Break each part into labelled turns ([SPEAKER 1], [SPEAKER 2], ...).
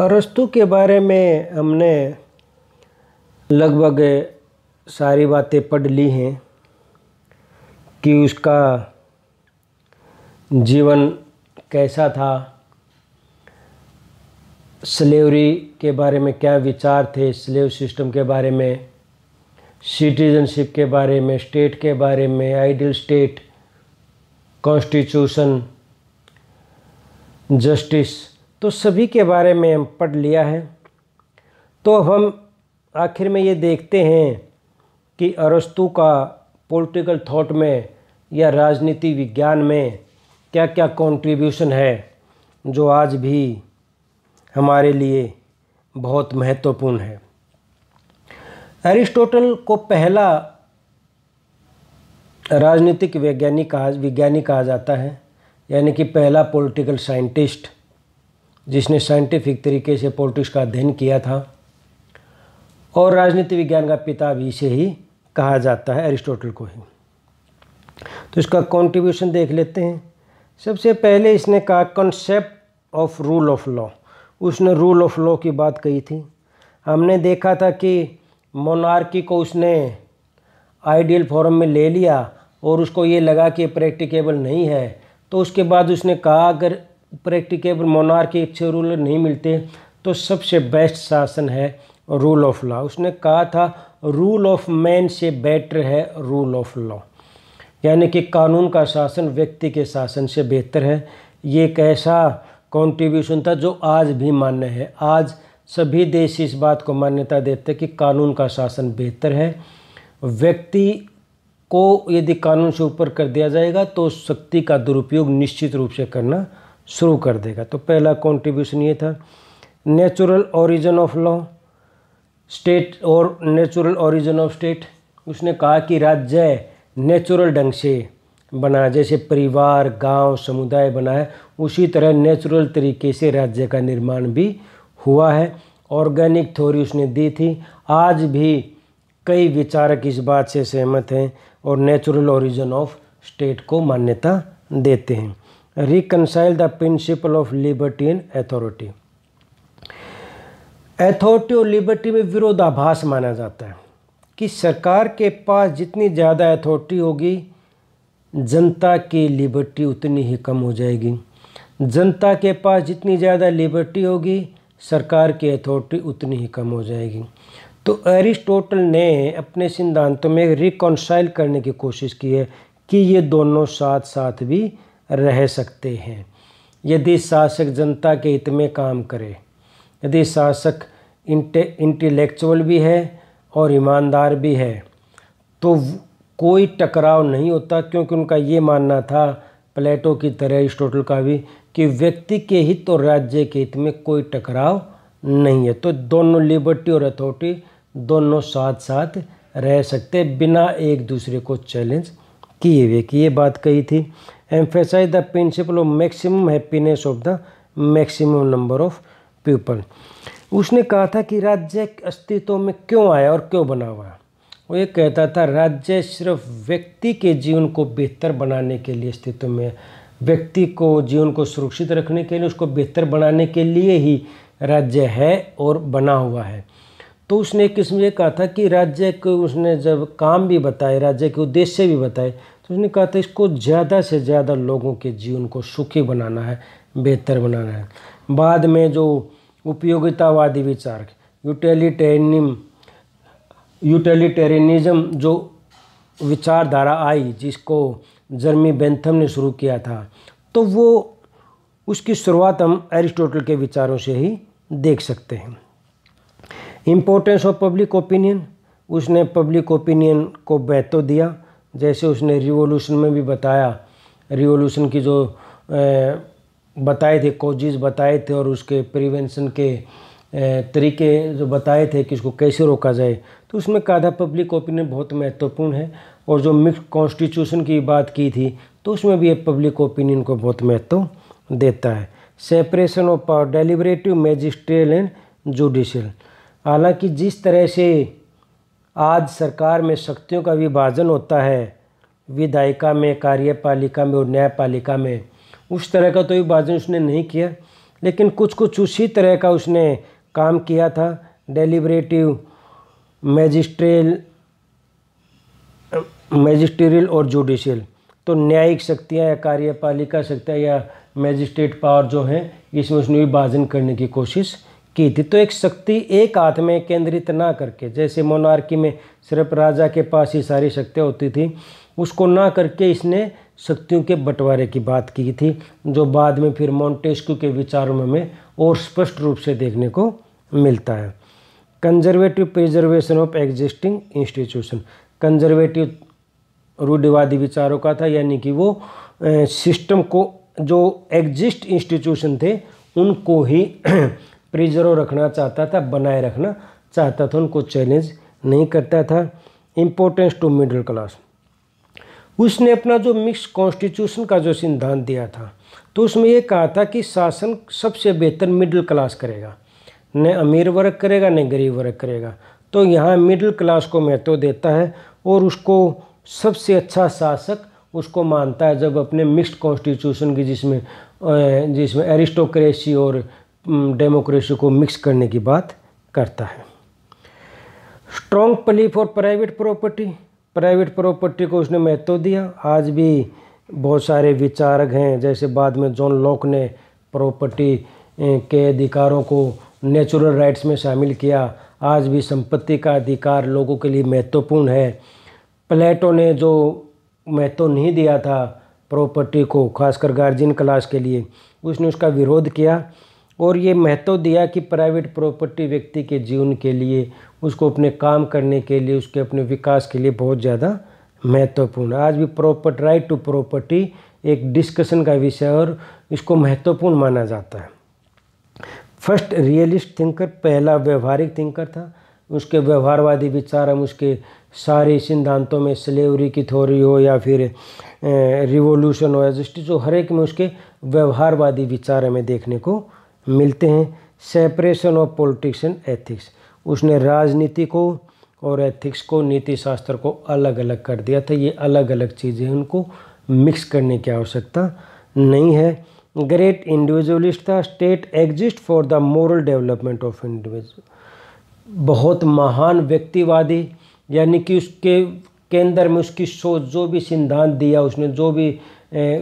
[SPEAKER 1] अरस्तु के बारे में हमने लगभग सारी बातें पढ़ ली हैं कि उसका जीवन कैसा था स्लेवरी के बारे में क्या विचार थे स्लेव सिस्टम के बारे में सिटीजनशिप के बारे में स्टेट के बारे में आइडियल स्टेट कॉन्स्टिट्यूशन जस्टिस तो सभी के बारे में हम पढ़ लिया है तो हम आखिर में ये देखते हैं कि अरस्तु का पॉलिटिकल थॉट में या राजनीति विज्ञान में क्या क्या कंट्रीब्यूशन है जो आज भी हमारे लिए बहुत महत्वपूर्ण है एरिस्टोटल को पहला राजनीतिक वैज्ञानिक कहा विज्ञानी कहा जाता है यानी कि पहला पॉलिटिकल साइंटिस्ट जिसने साइंटिफिक तरीके से पॉलिटिक्स का अध्ययन किया था और राजनीति विज्ञान का पिता भी इसे ही कहा जाता है एरिस्टोटल को ही तो इसका कंट्रीब्यूशन देख लेते हैं सबसे पहले इसने कहा concept of rule of law उसने रूल ऑफ लॉ की बात कही थी हमने देखा था कि मोनार्की को उसने आइडियल फॉरम में ले लिया और उसको ये लगा कि प्रैक्टिकेबल नहीं है तो उसके बाद उसने कहा अगर प्रैक्टिकेबल मोनार के अच्छे रूलर नहीं मिलते तो सबसे बेस्ट शासन है रूल ऑफ लॉ उसने कहा था रूल ऑफ मैन से बेटर है रूल ऑफ लॉ यानी कि कानून का शासन व्यक्ति के शासन से बेहतर है ये एक ऐसा कॉन्ट्रीब्यूशन था जो आज भी मान्य है आज सभी देश इस बात को मान्यता देते हैं कि कानून का शासन बेहतर है व्यक्ति को यदि कानून से ऊपर कर दिया जाएगा तो शक्ति का दुरुपयोग निश्चित रूप से करना शुरू कर देगा तो पहला कॉन्ट्रीब्यूशन ये था natural origin of law state और नेचुरल ओरिजिन ऑफ स्टेट उसने कहा कि राज्य नेचुरल ढंग से बना जैसे परिवार गांव समुदाय बना है उसी तरह नेचुरल तरीके से राज्य का निर्माण भी हुआ है ऑर्गेनिक थ्योरी उसने दी थी आज भी कई विचारक इस बात से सहमत हैं और नेचुरल ओरिजिन ऑफ स्टेट को मान्यता देते हैं reconcile the principle of liberty and authority. Authority और लिबर्टी में विरोधाभास माना जाता है कि सरकार के पास जितनी ज़्यादा अथॉरिटी होगी जनता की लिबर्टी उतनी ही कम हो जाएगी जनता के पास जितनी ज़्यादा लिबर्टी होगी सरकार की अथॉरिटी उतनी ही कम हो जाएगी तो एरिस्टोटल ने अपने सिद्धांतों में रिकॉन्साइल करने की कोशिश की है कि ये दोनों साथ साथ भी रह सकते हैं यदि शासक जनता के हित में काम करे यदि शासक इंटे इंटेलेक्चुअल भी है और ईमानदार भी है तो कोई टकराव नहीं होता क्योंकि उनका ये मानना था प्लेटो की तरह एरिस्टोटल का भी कि व्यक्ति के हित और राज्य के हित में कोई टकराव नहीं है तो दोनों लिबर्टी और अथॉरिटी दोनों साथ साथ रह सकते बिना एक दूसरे को चैलेंज किए हुए की ये बात कही थी emphasize the principle of maximum happiness of the maximum number of people उसने कहा था कि राज्य अस्तित्व में क्यों आया और क्यों बना हुआ वो ये कहता था राज्य सिर्फ व्यक्ति के जीवन को बेहतर बनाने के लिए अस्तित्व में व्यक्ति को जीवन को सुरक्षित रखने के लिए उसको बेहतर बनाने के लिए ही राज्य है और बना हुआ है तो उसने एक किस्म ये कहा था कि राज्य के उसने जब काम भी बताए राज्य के उद्देश्य भी बताए तो उसने कहा था इसको ज़्यादा से ज़्यादा लोगों के जीवन को सुखी बनाना है बेहतर बनाना है बाद में जो उपयोगितावादी विचार यूटिलिटेनिम यूटिलिटेरियनिज्म जो विचारधारा आई जिसको जर्मी बेंथम ने शुरू किया था तो वो उसकी शुरुआत हम एरिस्टोटल के विचारों से ही देख सकते हैं इम्पोर्टेंस ऑफ पब्लिक ओपिनियन उसने पब्लिक ओपिनियन को बहतो दिया जैसे उसने रिवोल्यूशन में भी बताया रिवोल्यूशन की जो बताए थे कोजिज बताए थे और उसके प्रिवेंशन के तरीके जो बताए थे कि इसको कैसे रोका जाए तो उसमें कहा था पब्लिक ओपिनियन बहुत महत्वपूर्ण है और जो मिक्स कॉन्स्टिट्यूशन की बात की थी तो उसमें भी ये पब्लिक ओपिनियन को बहुत महत्व देता है separation of power deliberative magisterial and judicial हालांकि जिस तरह से आज सरकार में शक्तियों का विभाजन होता है विधायिका में कार्यपालिका में और न्यायपालिका में उस तरह का तो विभाजन उसने नहीं किया लेकिन कुछ कुछ उसी तरह का उसने काम किया था डेलीबरेटिव मैजिस्ट्रेल मैजिस्ट्रियल और जुडिशियल तो न्यायिक शक्तियाँ या कार्यपालिका शक्तियाँ या मैजिस्ट्रेट पावर जो हैं इसमें उसने विभाजन करने की कोशिश की थी तो एक शक्ति एक हाथ में केंद्रित ना करके जैसे मोनार्की में सिर्फ राजा के पास ही सारी शक्तियाँ होती थी उसको ना करके इसने शक्तियों के बंटवारे की बात की थी जो बाद में फिर मोन्टेस्क्यू के विचारों में हमें और स्पष्ट रूप से देखने को मिलता है conservative preservation of existing institution conservative रूढ़िवादी विचारों का था यानी कि वो सिस्टम को जो एग्जिस्ट इंस्टीट्यूशन थे उनको ही प्रिजर्व रखना चाहता था बनाए रखना चाहता था उनको चैलेंज नहीं करता था इम्पोर्टेंस टू मिडिल क्लास उसने अपना जो मिक्स कॉन्स्टिट्यूशन का जो सिद्धांत दिया था तो उसमें ये कहा था कि शासन सबसे बेहतर मिडिल क्लास करेगा न अमीर वर्ग करेगा न गरीब वर्ग करेगा तो यहाँ मिडिल क्लास को महत्व देता है और उसको सबसे अच्छा शासक उसको मानता है जब अपने मिक्स्ड कॉन्स्टिट्यूशन की जिसमें जिसमें एरिस्टोक्रेसी और डेमोक्रेसी को मिक्स करने की बात करता है strong plea for private property private property को उसने महत्व दिया आज भी बहुत सारे विचारक हैं जैसे बाद में जॉन लॉक ने प्रॉपर्टी के अधिकारों को नेचुरल राइट्स में शामिल किया आज भी संपत्ति का अधिकार लोगों के लिए महत्वपूर्ण है प्लेटो ने जो महत्व नहीं दिया था प्रॉपर्टी को खासकर गार्जियन क्लास के लिए उसने उसका विरोध किया और ये महत्व दिया कि प्राइवेट प्रॉपर्टी व्यक्ति के जीवन के लिए उसको अपने काम करने के लिए उसके अपने विकास के लिए बहुत ज़्यादा महत्वपूर्ण आज भी प्रॉपर्ट राइट टू प्रॉपर्टी एक डिस्कशन का विषय और इसको महत्वपूर्ण माना जाता है फर्स्ट रियलिस्ट थिंकर पहला व्यवहारिक थिंकर था उसके व्यवहारवादी विचार हम उसके सारे सिद्धांतों में स्लेवरी की थ्योरी हो या फिर रिवोल्यूशन हो या जस्टिस हो हर एक में उसके व्यवहारवादी विचार हमें देखने को मिलते हैं separation of politics and ethics उसने राजनीति को और एथिक्स को नीति शास्त्र को अलग अलग कर दिया था ये अलग अलग चीज़ें उनको मिक्स करने की आवश्यकता नहीं है ग्रेट इंडिविजुअलिस्ट था state exist for the moral development of individual बहुत महान व्यक्तिवादी यानी कि उसके केंद्र में उसकी सोच जो भी सिद्धांत दिया उसने जो भी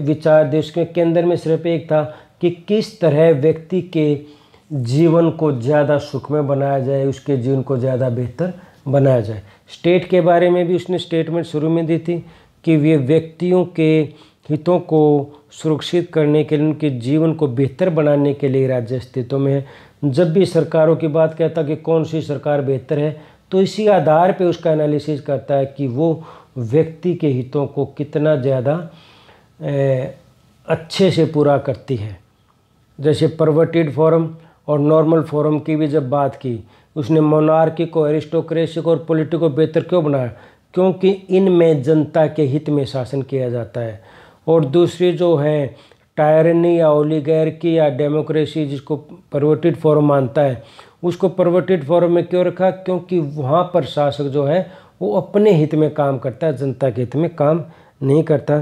[SPEAKER 1] विचार दिया उसके केंद्र में सिर्फ एक था कि किस तरह व्यक्ति के जीवन को ज़्यादा सुखमय बनाया जाए उसके जीवन को ज़्यादा बेहतर बनाया जाए स्टेट के बारे में भी उसने स्टेटमेंट शुरू में दी थी कि वे व्यक्तियों के हितों को सुरक्षित करने के लिए उनके जीवन को बेहतर बनाने के लिए राज्य अस्तित्व में है जब भी सरकारों की बात कहता कि कौन सी सरकार बेहतर है तो इसी आधार पे उसका एनालिसिस करता है कि वो व्यक्ति के हितों को कितना ज़्यादा अच्छे से पूरा करती है जैसे परवर्टिड फॉरम और नॉर्मल फॉरम की भी जब बात की उसने मोनार्की को एरिस्टोक्रेसी को और पोलिटिक को बेहतर क्यों बनाया क्योंकि इनमें जनता के हित में शासन किया जाता है और दूसरी जो है टायरनी या ओलीगैर की या डेमोक्रेसी जिसको परवर्टिड फॉरम मानता है उसको परवर्टिड फॉरम में क्यों रखा क्योंकि वहाँ पर शासक जो है वो अपने हित में काम करता है जनता के हित में काम नहीं करता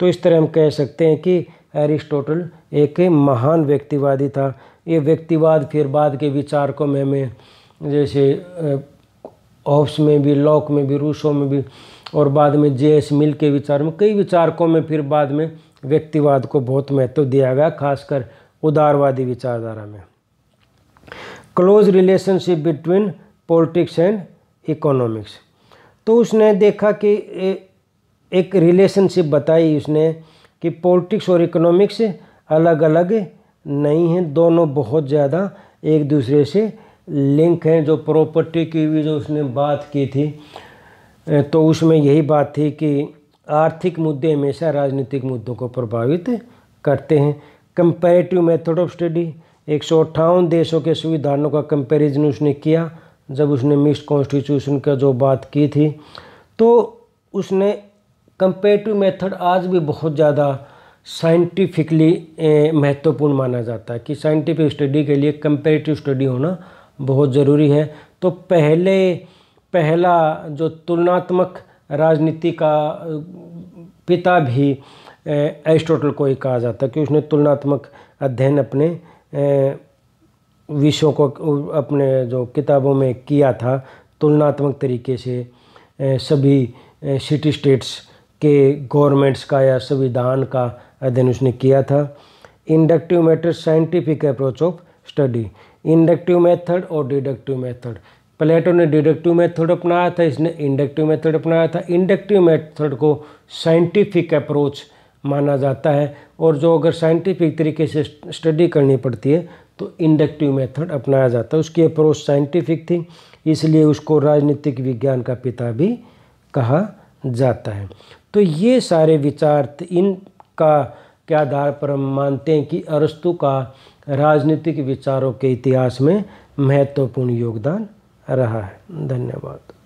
[SPEAKER 1] तो इस तरह हम कह सकते हैं कि एरिस्टोटल एक महान व्यक्तिवादी था ये व्यक्तिवाद फिर बाद के विचारकों में हमें जैसे ऑफ्स में भी लॉक में भी रूसों में भी और बाद में जे एस मिल के विचार में कई विचारकों में फिर बाद में व्यक्तिवाद को बहुत महत्व दिया गया खासकर उदारवादी विचारधारा में close relationship between politics and economics तो उसने देखा कि एक रिलेशनशिप बताई उसने कि पॉलिटिक्स और इकोनॉमिक्स अलग अलग नहीं हैं दोनों बहुत ज़्यादा एक दूसरे से लिंक हैं जो प्रॉपर्टी की भी जो उसने बात की थी तो उसमें यही बात थी कि आर्थिक मुद्दे हमेशा राजनीतिक मुद्दों को प्रभावित करते हैं कंपेरेटिव मेथड ऑफ स्टडी एक सौ अट्ठावन देशों के संविधानों का कंपैरिजन उसने किया जब उसने मिक्स कॉन्स्टिट्यूशन का जो बात की थी तो उसने कंपेरेटिव मेथड आज भी बहुत ज़्यादा साइंटिफिकली महत्वपूर्ण माना जाता है कि साइंटिफिक स्टडी के लिए कंपेरेटिव स्टडी होना बहुत ज़रूरी है तो पहले पहला जो तुलनात्मक राजनीति का पिता भी एरिस्टोटल को ही कहा जाता है कि उसने तुलनात्मक अध्ययन अपने विषयों को अपने जो किताबों में किया था तुलनात्मक तरीके से सभी सिटी स्टेट्स के गवर्नमेंट्स का या संविधान का अध्ययन उसने किया था inductive method scientific approach of study inductive method और डिडक्टिव मेथड प्लेटो ने डिडक्टिव मेथड अपनाया था इसने इंडक्टिव मेथड अपनाया था इंडक्टिव मेथड को साइंटिफिक अप्रोच माना जाता है और जो अगर साइंटिफिक तरीके से स्टडी करनी पड़ती है तो इंडक्टिव मेथड अपनाया जाता है उसकी अप्रोच साइंटिफिक थी इसलिए उसको राजनीतिक विज्ञान का पिता भी कहा जाता है तो ये सारे विचार इनका के आधार पर हम मानते हैं कि अरस्तु का राजनीतिक विचारों के इतिहास में महत्वपूर्ण योगदान रहा है धन्यवाद